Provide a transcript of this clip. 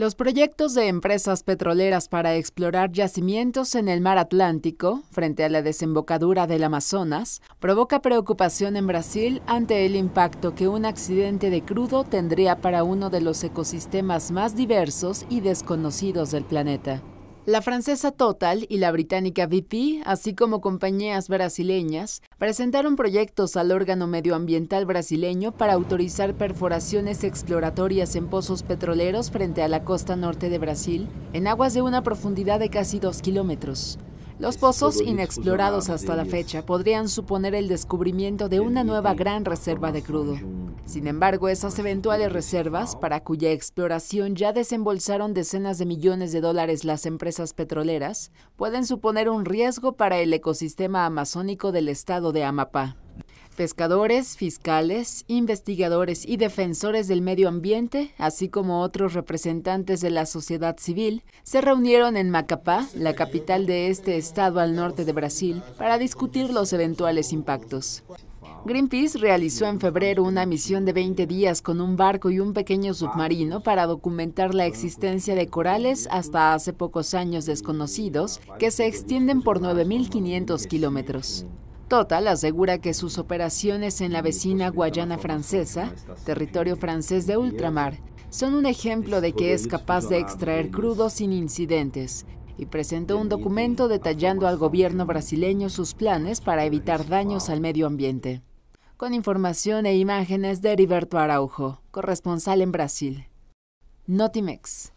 Los proyectos de empresas petroleras para explorar yacimientos en el mar Atlántico, frente a la desembocadura del Amazonas, provoca preocupación en Brasil ante el impacto que un accidente de crudo tendría para uno de los ecosistemas más diversos y desconocidos del planeta. La francesa Total y la británica BP, así como compañías brasileñas, presentaron proyectos al órgano medioambiental brasileño para autorizar perforaciones exploratorias en pozos petroleros frente a la costa norte de Brasil, en aguas de una profundidad de casi 2 kilómetros. Los este, pozos inexplorados hasta la fecha podrían suponer el descubrimiento de una nueva gran reserva de crudo. Sin embargo, esas eventuales este reservas, para cuya exploración ya desembolsaron decenas de millones de dólares las empresas petroleras, pueden suponer un riesgo para el ecosistema amazónico del estado de Amapá pescadores, fiscales, investigadores y defensores del medio ambiente, así como otros representantes de la sociedad civil, se reunieron en Macapá, la capital de este estado al norte de Brasil, para discutir los eventuales impactos. Greenpeace realizó en febrero una misión de 20 días con un barco y un pequeño submarino para documentar la existencia de corales hasta hace pocos años desconocidos que se extienden por 9.500 kilómetros. Total asegura que sus operaciones en la pues, vecina Guayana Francesa, territorio francés de ultramar, son un ejemplo de que es capaz de extraer crudo sin incidentes y presentó un documento detallando al gobierno brasileño sus planes pues, para evitar daños al medio ambiente. Con información e imágenes de Heriberto Araujo, corresponsal en Brasil. Notimex.